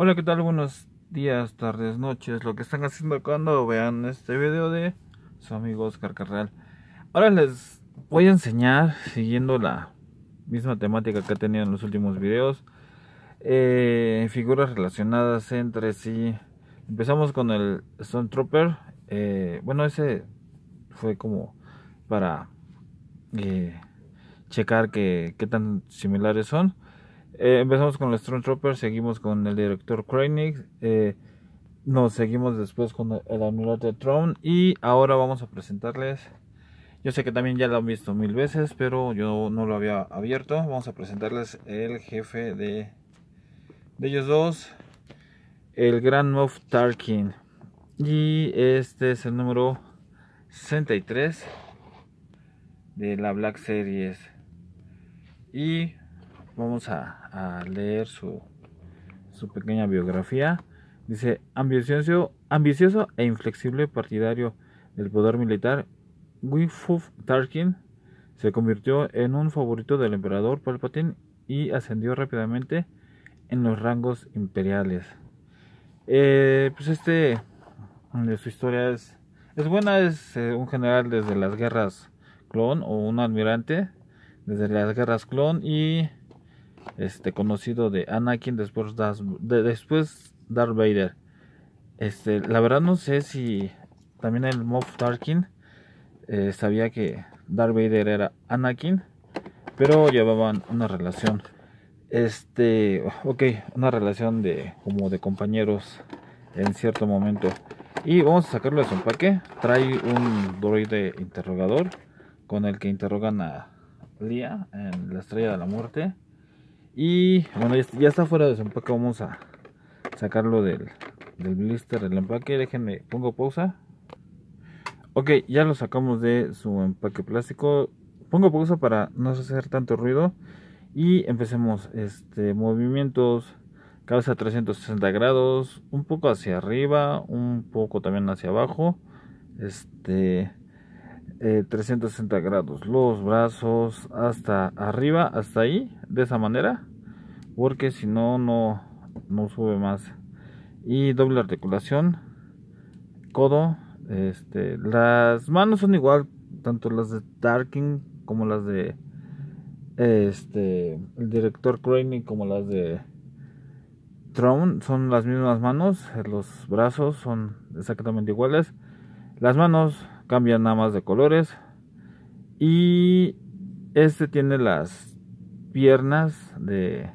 Hola, ¿qué tal? Buenos días, tardes, noches, lo que están haciendo cuando vean este video de su amigo Oscar Carral. Ahora les voy a enseñar, siguiendo la misma temática que he tenido en los últimos videos, eh, figuras relacionadas entre sí. Empezamos con el Stone Trooper. Eh, bueno, ese fue como para eh, checar qué tan similares son. Eh, empezamos con los Troopers. seguimos con el director Krennic, eh, nos seguimos después con el almirante Tron y ahora vamos a presentarles, yo sé que también ya lo han visto mil veces, pero yo no lo había abierto, vamos a presentarles el jefe de, de ellos dos, el Grand Moff Tarkin y este es el número 63 de la Black Series y vamos a, leer su, pequeña biografía. Dice, ambicioso, ambicioso e inflexible partidario del poder militar, Wifuf Tarkin se convirtió en un favorito del emperador Palpatine y ascendió rápidamente en los rangos imperiales. Eh, pues este, su historia es, es buena, es eh, un general desde las guerras clon o un almirante desde las guerras clon y este, conocido de Anakin, después de, después Darth Vader. Este, la verdad no sé si también el Moff Tarkin eh, sabía que Darth Vader era Anakin, pero llevaban una relación, este, ok, una relación de como de compañeros en cierto momento. Y vamos a sacarlo de su empaque. Trae un droide interrogador con el que interrogan a Lia en la Estrella de la Muerte. Y bueno, ya, está fuera de su empaque. Vamos a sacarlo del, del blister del empaque. Déjenme, pongo pausa. Ok, ya lo sacamos de su empaque plástico. Pongo pausa para no hacer tanto ruido. Y empecemos este movimientos. Cabeza 360 grados. Un poco hacia arriba. Un poco también hacia abajo. Este 360 eh, grados los brazos hasta arriba hasta ahí de esa manera porque si no no no sube más y doble articulación codo este, las manos son igual tanto las de Tarkin como las de este el director Crane como las de Tron son las mismas manos los brazos son exactamente iguales las manos cambian nada más de colores y este tiene las piernas de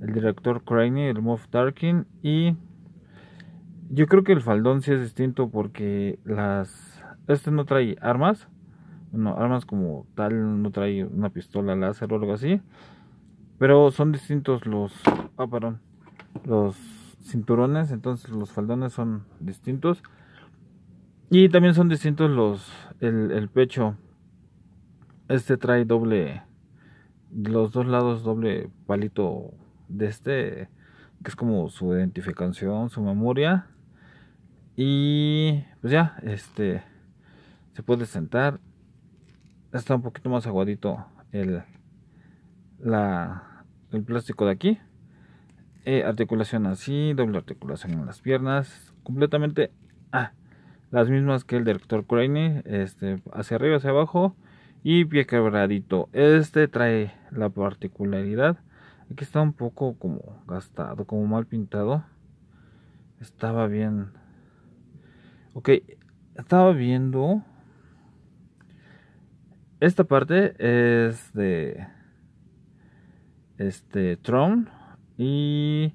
el director Craney, el Moff Tarkin y yo creo que el faldón sí es distinto porque las este no trae armas, no armas como tal, no trae una pistola láser o algo así, pero son distintos los ah, perdón, los cinturones, entonces los faldones son distintos y también son distintos los el, pecho. Este trae doble los dos lados doble palito de este que es como su identificación, su memoria. Y pues ya, este se puede sentar. Está un poquito más aguadito el la, el plástico de aquí. Eh, articulación así, doble articulación en las piernas, completamente ah, las mismas que el director Dr. este, hacia arriba, hacia abajo y pie quebradito. Este trae la particularidad, aquí está un poco como gastado, como mal pintado. Estaba bien. Ok, estaba viendo. Esta parte es de este Tron y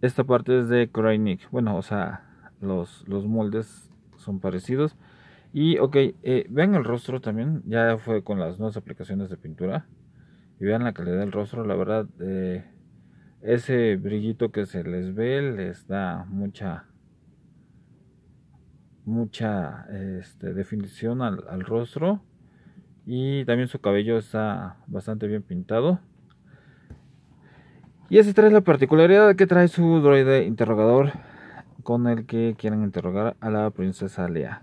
esta parte es de Crynick. Bueno, o sea, los, los moldes son parecidos. Y ok, eh, ven el rostro también, ya fue con las nuevas aplicaciones de pintura. Y vean la calidad del rostro, la verdad, eh, ese brillito que se les ve les da mucha mucha este, definición al, rostro y también su cabello está bastante bien pintado. Y ese trae la particularidad que trae su droide interrogador con el que quieren interrogar a la princesa Lea.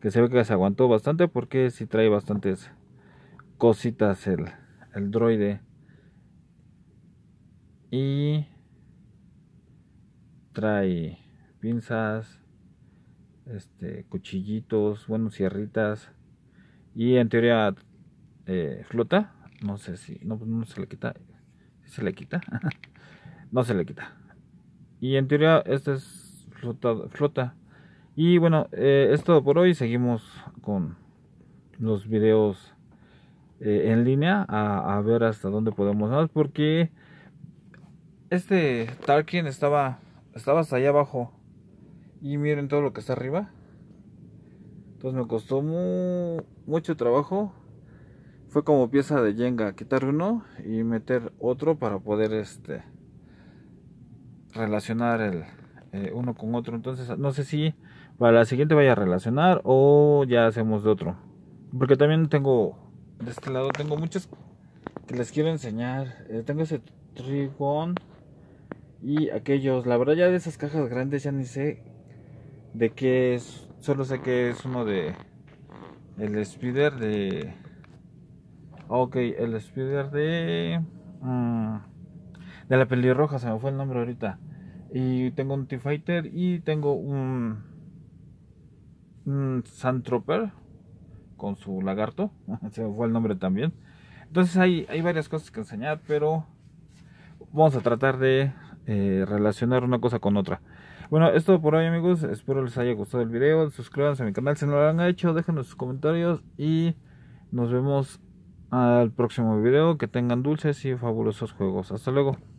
Que se ve que se aguantó bastante porque si trae bastantes cositas el, droide. Y trae pinzas, este, cuchillitos, bueno, sierritas. Y en teoría eh, flota. No sé si. No, se le quita. se le quita. no se le quita. Y en teoría, este es flota, Y bueno, eh, es todo por hoy. Seguimos con los videos eh, en línea a, ver hasta dónde podemos más. Porque este Tarkin estaba, estaba hasta allá abajo. Y miren todo lo que está arriba. Entonces me costó mucho trabajo. Fue como pieza de Jenga, quitar uno y meter otro para poder este relacionar el, eh, uno con otro. Entonces, no sé si para la siguiente vaya a relacionar o ya hacemos de otro. Porque también tengo, de este lado tengo muchas que les quiero enseñar. Eh, tengo ese Trigon y aquellos. La verdad ya de esas cajas grandes ya ni sé de qué es. Solo sé que es uno de... El spider de... Ok, el spider de... Mm, de la pelirroja, se me fue el nombre ahorita. Y tengo un T-Fighter y tengo un, un Sandtrooper con su lagarto. Se fue el nombre también. Entonces hay, hay varias cosas que enseñar, pero vamos a tratar de eh, relacionar una cosa con otra. Bueno, esto por hoy amigos, espero les haya gustado el video, suscríbanse a mi canal si no lo han hecho, dejen sus comentarios y nos vemos al próximo video, que tengan dulces y fabulosos juegos, hasta luego.